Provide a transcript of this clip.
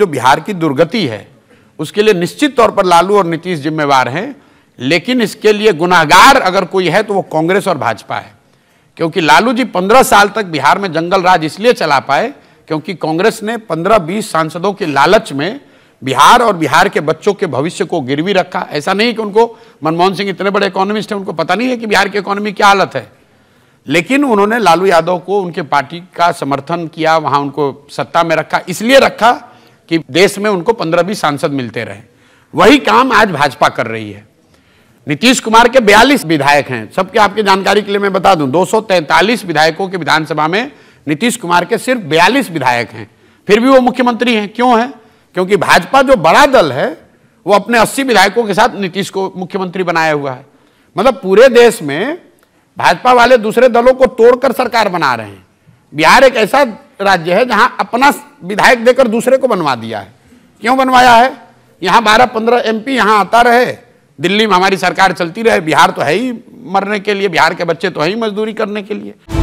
जो बिहार की दुर्गति है उसके लिए निश्चित तौर पर लालू और नीतीश जिम्मेवार हैं लेकिन इसके लिए गुनाहगार अगर कोई है तो वो कांग्रेस और भाजपा है क्योंकि लालू जी पंद्रह साल तक बिहार में जंगल राज इसलिए चला पाए क्योंकि कांग्रेस ने पंद्रह बीस सांसदों के लालच में बिहार और बिहार के बच्चों के भविष्य को गिरवी रखा ऐसा नहीं कि उनको मनमोहन सिंह इतने बड़े इकोनॉमिस्ट हैं उनको पता नहीं है कि बिहार की इकोनॉमी क्या हालत है लेकिन उन्होंने लालू यादव को उनके पार्टी का समर्थन किया वहां उनको सत्ता में रखा इसलिए रखा कि देश में उनको पंद्रह बीस सांसद मिलते रहे वही काम आज भाजपा कर रही है नीतीश कुमार के 42 विधायक हैं सबके आपकी जानकारी के लिए मैं बता दूं 243 विधायकों के विधानसभा में नीतीश कुमार के सिर्फ 42 विधायक हैं फिर भी वो मुख्यमंत्री हैं क्यों हैं क्योंकि भाजपा जो बड़ा दल है वो अपने 80 विधायकों के साथ नीतीश को मुख्यमंत्री बनाया हुआ है मतलब पूरे देश में भाजपा वाले दूसरे दलों को तोड़कर सरकार बना रहे हैं बिहार एक ऐसा राज्य है जहां अपना विधायक देकर दूसरे को बनवा दिया है क्यों बनवाया है यहाँ बारह पंद्रह एम पी यहाँ आता रहे दिल्ली में हमारी सरकार चलती रहे बिहार तो है ही मरने के लिए बिहार के बच्चे तो है ही मजदूरी करने के लिए